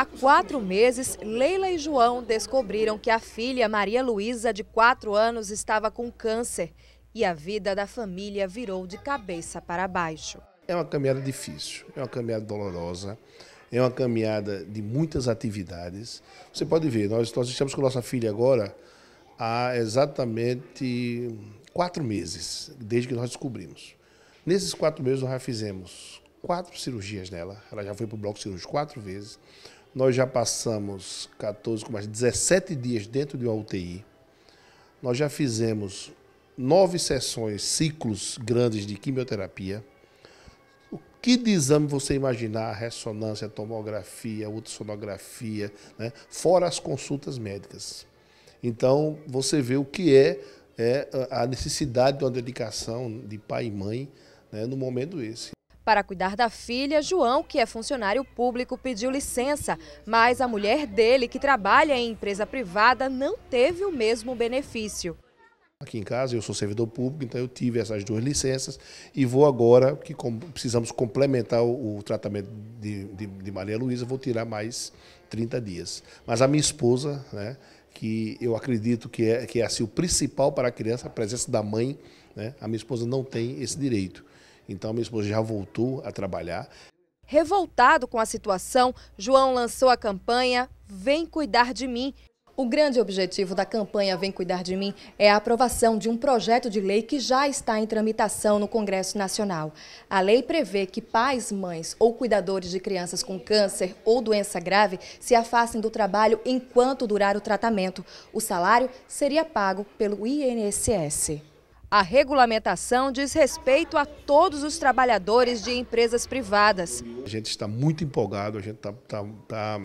Há quatro meses, Leila e João descobriram que a filha Maria Luísa, de quatro anos, estava com câncer e a vida da família virou de cabeça para baixo. É uma caminhada difícil, é uma caminhada dolorosa, é uma caminhada de muitas atividades. Você pode ver, nós, estamos com nossa filha agora há exatamente quatro meses, desde que nós descobrimos. Nesses quatro meses nós já fizemos quatro cirurgias nela, ela já foi para o bloco cirúrgico quatro vezes. Nós já passamos 14, mais 17 dias dentro de uma UTI. Nós já fizemos nove sessões, ciclos grandes de quimioterapia. O que de exame você imaginar? Ressonância, tomografia, ultrassonografia, né? fora as consultas médicas. Então, você vê o que é, é a necessidade de uma dedicação de pai e mãe né, no momento esse. Para cuidar da filha, João, que é funcionário público, pediu licença, mas a mulher dele, que trabalha em empresa privada, não teve o mesmo benefício. Aqui em casa eu sou servidor público, então eu tive essas duas licenças e vou agora, que precisamos complementar o, tratamento de, de, de Maria Luísa, vou tirar mais 30 dias. Mas a minha esposa, né, que eu acredito que é, que é assim, o principal para a criança, a presença da mãe, né, a minha esposa não tem esse direito. Então, minha esposa já voltou a trabalhar. Revoltado com a situação, João lançou a campanha Vem Cuidar de Mim. O grande objetivo da campanha Vem Cuidar de Mim é a aprovação de um projeto de lei que já está em tramitação no Congresso Nacional. A lei prevê que pais, mães ou cuidadores de crianças com câncer ou doença grave se afastem do trabalho enquanto durar o tratamento. O salário seria pago pelo INSS. A regulamentação diz respeito a todos os trabalhadores de empresas privadas. A gente está muito empolgado, a gente está tá, tá, tá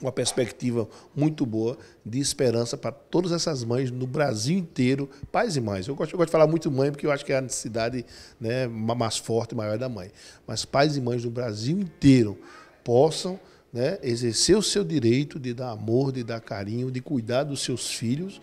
uma perspectiva muito boa de esperança para todas essas mães no Brasil inteiro, pais e mães. Eu gosto, eu gosto de falar muito mãe porque eu acho que é a necessidade né, mais forte, maior da mãe. Mas pais e mães do Brasil inteiro possam né, exercer o seu direito de dar amor, de dar carinho, de cuidar dos seus filhos.